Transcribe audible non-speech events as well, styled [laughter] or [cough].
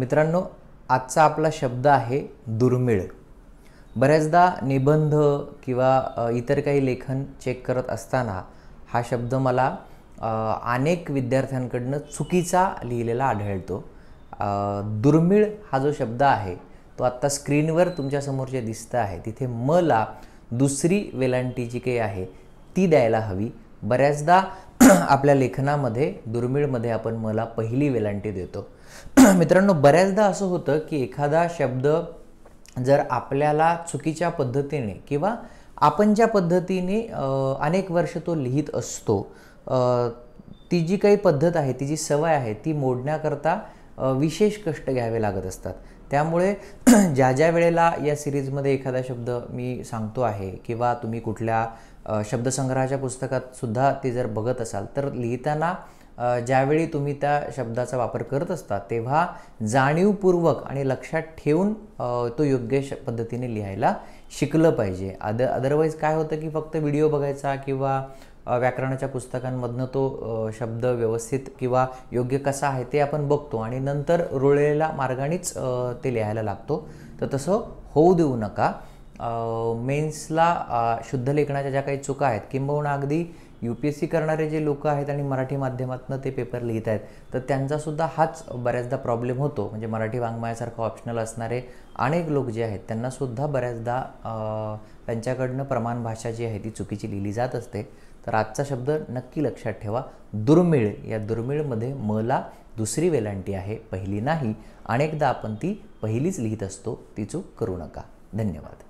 मित्रांनो आजचा आपला शब्द आहे दुर्मिळ बऱ्याचदा निबंध किंवा इतर काही लेखन चेक करत असताना हा शब्द मला अनेक विद्यार्थ्यांकडनं चुकीचा लिहिलेला आढळतो दुर्मिळ हा जो शब्द आहे तो आत्ता स्क्रीनवर तुमच्यासमोर जे दिसतं आहे तिथे मला दुसरी वेलांटी जी काही आहे ती द्यायला हवी बऱ्याचदा [clears throat] आपल्या लेखनामध्ये दुर्मिळमध्ये आपण मला पहिली वेलांटी देतो [clears throat] मित्रांनो बऱ्याचदा असं होतं की एखादा शब्द जर आपल्याला चुकीच्या पद्धतीने किंवा आपण ज्या पद्धतीने अनेक वर्ष तो लिहित असतो ती जी काही पद्धत आहे ती जी सवय आहे ती मोडण्याकरता विशेष कष्ट घ्यावे लागत असतात त्यामुळे [clears throat] ज्या ज्या वेळेला या सिरीजमध्ये एखादा शब्द मी सांगतो आहे किंवा तुम्ही कुठल्या शब्दसंग्रहाच्या पुस्तकात सुद्धा ते जर बघत असाल तर लिहिताना ज्यावेळी तुम्ही त्या शब्दाचा वापर करत असता तेव्हा जाणीवपूर्वक आणि लक्षात ठेवून तो योग्य श पद्धतीने लिहायला शिकलं पाहिजे अद अदरवाईज काय होतं की फक्त व्हिडिओ बघायचा किंवा व्याकरणाच्या पुस्तकांमधनं तो शब्द व्यवस्थित किंवा योग्य कसा आहे ते आपण बघतो आणि नंतर रुळलेल्या मार्गानेच ते लिहायला लागतो तर तसं होऊ देऊ नका मेन्सला शुद्ध लेखनाच्या ज्या काही चुका आहेत किंबहुना अगदी यू पी एस सी करणारे जे लोक आहेत आणि मराठी माध्यमातून ते पेपर लिहित आहेत तर त्यांचासुद्धा हाच बऱ्याचदा प्रॉब्लेम होतो म्हणजे मराठी वाङ्मयासारखं ऑप्शनल असणारे अनेक लोक जे आहेत त्यांनासुद्धा बऱ्याचदा त्यांच्याकडनं प्रमाण भाषा जी आहे ती चुकीची लिहिली जात असते तर आजचा शब्द नक्की लक्षात ठेवा दुर्मिळ या दुर्मिळमध्ये मला दुसरी वेलांटी आहे पहिली नाही अनेकदा आपण ती पहिलीच लिहित असतो ती चूक करू नका धन्यवाद